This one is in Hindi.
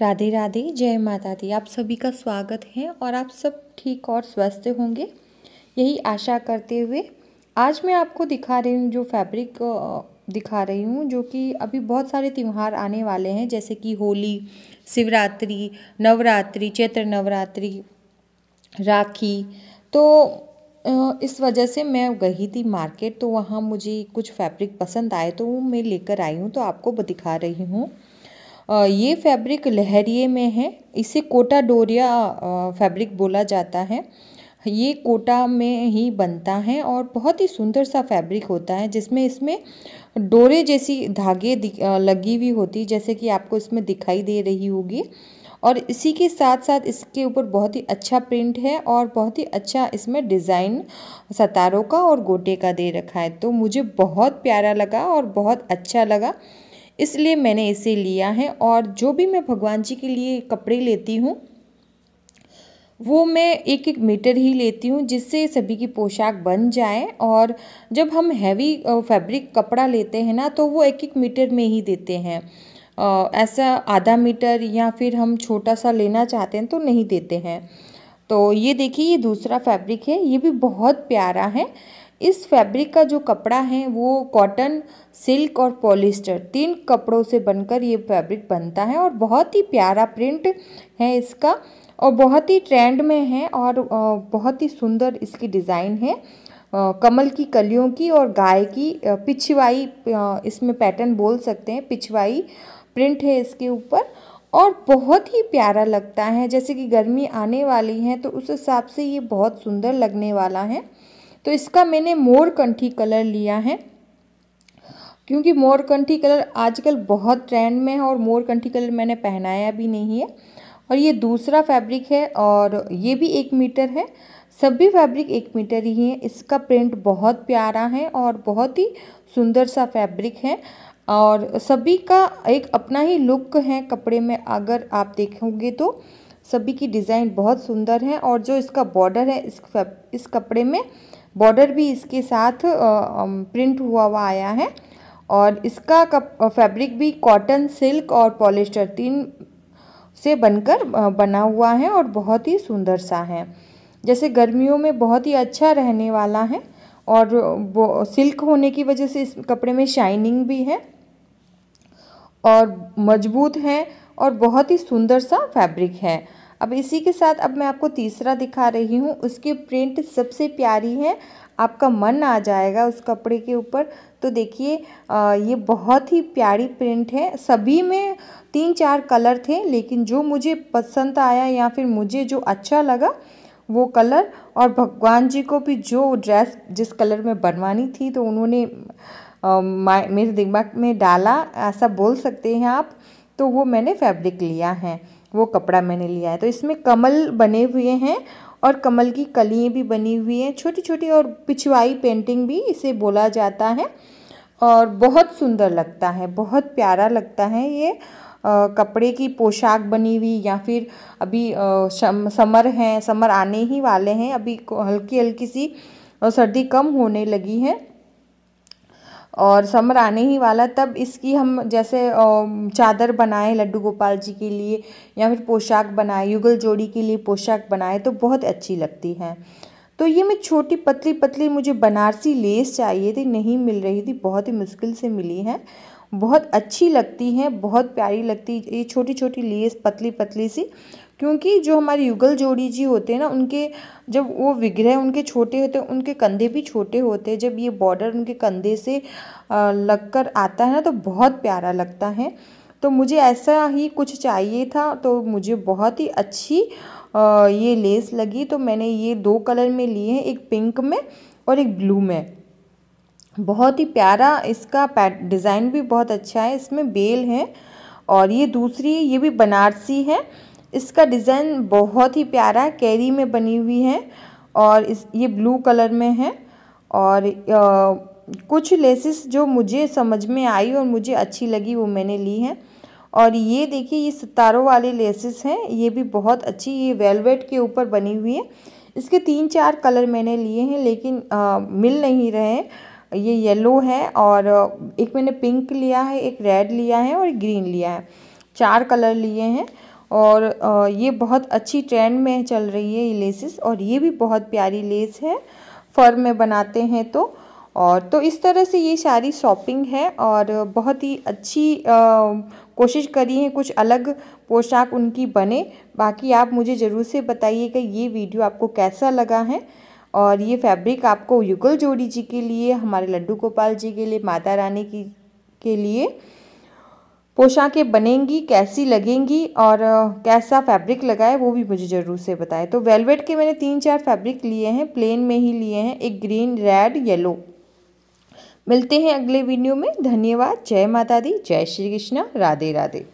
राधे राधे जय माता दी आप सभी का स्वागत है और आप सब ठीक और स्वस्थ होंगे यही आशा करते हुए आज मैं आपको दिखा रही हूँ जो फैब्रिक दिखा रही हूँ जो कि अभी बहुत सारे त्यौहार आने वाले हैं जैसे कि होली शिवरात्रि नवरात्रि चैत्र नवरात्रि राखी तो इस वजह से मैं गई थी मार्केट तो वहाँ मुझे कुछ फैब्रिक पसंद आए तो वो मैं लेकर आई हूँ तो आपको दिखा रही हूँ ये फैब्रिक लहरिए में है इसे कोटा डोरिया फैब्रिक बोला जाता है ये कोटा में ही बनता है और बहुत ही सुंदर सा फैब्रिक होता है जिसमें इसमें डोरे जैसी धागे लगी हुई होती जैसे कि आपको इसमें दिखाई दे रही होगी और इसी के साथ साथ इसके ऊपर बहुत ही अच्छा प्रिंट है और बहुत ही अच्छा इसमें डिज़ाइन सतारों का और गोटे का दे रखा है तो मुझे बहुत प्यारा लगा और बहुत अच्छा लगा इसलिए मैंने इसे लिया है और जो भी मैं भगवान जी के लिए कपड़े लेती हूँ वो मैं एक एक मीटर ही लेती हूँ जिससे सभी की पोशाक बन जाए और जब हम हैवी फैब्रिक कपड़ा लेते हैं ना तो वो एक एक मीटर में ही देते हैं ऐसा आधा मीटर या फिर हम छोटा सा लेना चाहते हैं तो नहीं देते हैं तो ये देखिए ये दूसरा फैब्रिक है ये भी बहुत प्यारा है इस फैब्रिक का जो कपड़ा है वो कॉटन सिल्क और पॉलिस्टर तीन कपड़ों से बनकर ये फैब्रिक बनता है और बहुत ही प्यारा प्रिंट है इसका और बहुत ही ट्रेंड में है और बहुत ही सुंदर इसकी डिज़ाइन है कमल की कलियों की और गाय की पिछवाई इसमें पैटर्न बोल सकते हैं पिछवाई प्रिंट है इसके ऊपर और बहुत ही प्यारा लगता है जैसे कि गर्मी आने वाली है तो उस हिसाब से ये बहुत सुंदर लगने वाला है तो इसका मैंने मोरकंठी कलर लिया है क्योंकि मोरकंठी कलर आजकल बहुत ट्रेंड में है और मोरकंठी कलर मैंने पहनाया भी नहीं है और ये दूसरा फैब्रिक है और ये भी एक मीटर है सभी फैब्रिक एक मीटर ही है इसका प्रिंट बहुत प्यारा है और बहुत ही सुंदर सा फैब्रिक है और सभी का एक अपना ही लुक है कपड़े में अगर आप देखोगे तो सभी की डिज़ाइन बहुत सुंदर है और जो इसका बॉर्डर है इस इस कपड़े में बॉर्डर भी इसके साथ प्रिंट हुआ हुआ आया है और इसका कप फैब्रिक भी कॉटन सिल्क और पॉलिस्टर तीन से बनकर बना हुआ है और बहुत ही सुंदर सा है जैसे गर्मियों में बहुत ही अच्छा रहने वाला है और सिल्क होने की वजह से इस कपड़े में शाइनिंग भी है और मजबूत है और बहुत ही सुंदर सा फैब्रिक है अब इसी के साथ अब मैं आपको तीसरा दिखा रही हूँ उसकी प्रिंट सबसे प्यारी है आपका मन आ जाएगा उस कपड़े के ऊपर तो देखिए ये बहुत ही प्यारी प्रिंट है सभी में तीन चार कलर थे लेकिन जो मुझे पसंद आया या फिर मुझे जो अच्छा लगा वो कलर और भगवान जी को भी जो ड्रेस जिस कलर में बनवानी थी तो उन्होंने मेरे दिमाग में डाला ऐसा बोल सकते हैं आप तो वो मैंने फैब्रिक लिया है वो कपड़ा मैंने लिया है तो इसमें कमल बने हुए हैं और कमल की कलियाँ भी बनी हुई हैं छोटी छोटी और पिछवाई पेंटिंग भी इसे बोला जाता है और बहुत सुंदर लगता है बहुत प्यारा लगता है ये आ, कपड़े की पोशाक बनी हुई या फिर अभी आ, शम, समर हैं समर आने ही वाले हैं अभी हल्की हल्की सी सर्दी कम होने लगी है और समर आने ही वाला तब इसकी हम जैसे चादर बनाए लड्डू गोपाल जी के लिए या फिर पोशाक बनाए युगल जोड़ी के लिए पोशाक बनाए तो बहुत अच्छी लगती हैं तो ये मैं छोटी पतली पतली मुझे बनारसी लेस चाहिए थी नहीं मिल रही थी बहुत ही मुश्किल से मिली है बहुत अच्छी लगती हैं बहुत प्यारी लगती ये छोटी छोटी लेस पतली पतली सी क्योंकि जो हमारी युगल जोड़ी जी होते हैं ना उनके जब वो विग्रह उनके छोटे होते हैं उनके कंधे भी छोटे होते हैं जब ये बॉर्डर उनके कंधे से लग कर आता है ना तो बहुत प्यारा लगता है तो मुझे ऐसा ही कुछ चाहिए था तो मुझे बहुत ही अच्छी ये लेस लगी तो मैंने ये दो कलर में लिए हैं एक पिंक में और एक ब्लू में बहुत ही प्यारा इसका पैट डिज़ाइन भी बहुत अच्छा है इसमें बेल है और ये दूसरी ये भी बनारसी है इसका डिज़ाइन बहुत ही प्यारा कैरी में बनी हुई है और इस ये ब्लू कलर में है और आ, कुछ लेसेस जो मुझे समझ में आई और मुझे अच्छी लगी वो मैंने ली है और ये देखिए ये सितारों वाले लेसेस हैं ये भी बहुत अच्छी ये वेलवेट के ऊपर बनी हुई है इसके तीन चार कलर मैंने लिए हैं लेकिन आ, मिल नहीं रहे हैं ये येलो है और एक मैंने पिंक लिया है एक रेड लिया है और ग्रीन लिया है चार कलर लिए हैं और ये बहुत अच्छी ट्रेंड में चल रही है ये लेसेस और ये भी बहुत प्यारी लेस है फर में बनाते हैं तो और तो इस तरह से ये सारी शॉपिंग है और बहुत ही अच्छी आ, कोशिश करी है कुछ अलग पोशाक उनकी बने बाकी आप मुझे ज़रूर से बताइएगा ये वीडियो आपको कैसा लगा है और ये फैब्रिक आपको युगल जोड़ी जी के लिए हमारे लड्डू गोपाल जी के लिए माता रानी की के लिए पोशाकें बनेंगी कैसी लगेंगी और कैसा फैब्रिक लगाए वो भी मुझे ज़रूर से बताएं तो वेलवेट के मैंने तीन चार फैब्रिक लिए हैं प्लेन में ही लिए हैं एक ग्रीन रेड येलो मिलते हैं अगले वीडियो में धन्यवाद जय माता दी जय श्री कृष्णा राधे राधे